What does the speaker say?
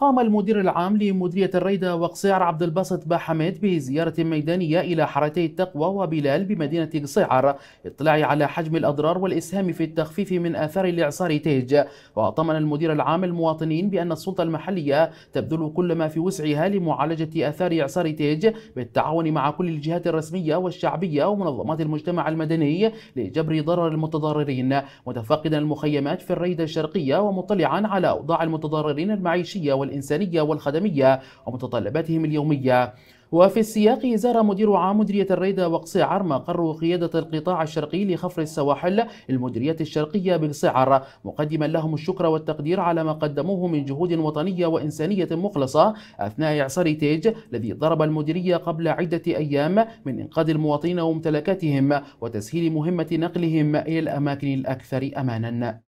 قام المدير العام لمديرية الريدة وقصيعر عبد الباسط باحمد بزيارة ميدانية إلى حارتي التقوى وبلال بمدينة قصيعر للطلاع على حجم الأضرار والإسهام في التخفيف من آثار الإعصار تيج وطمن المدير العام المواطنين بأن السلطة المحلية تبذل كل ما في وسعها لمعالجة آثار إعصار تيج بالتعاون مع كل الجهات الرسمية والشعبية ومنظمات المجتمع المدني لجبر ضرر المتضررين متفقدا المخيمات في الريدة الشرقية ومطلعا على أوضاع المتضررين المعيشية والإنسانية والخدمية ومتطلباتهم اليومية وفي السياق زار مدير عام مديرية الريدة وقصعر مقر قيادة القطاع الشرقي لخفر السواحل المديرية الشرقية بقصعر مقدما لهم الشكر والتقدير على ما قدموه من جهود وطنية وإنسانية مخلصة أثناء إعصار تيج الذي ضرب المديرية قبل عدة أيام من إنقاذ المواطنين وممتلكاتهم وتسهيل مهمة نقلهم إلى الأماكن الأكثر أمانا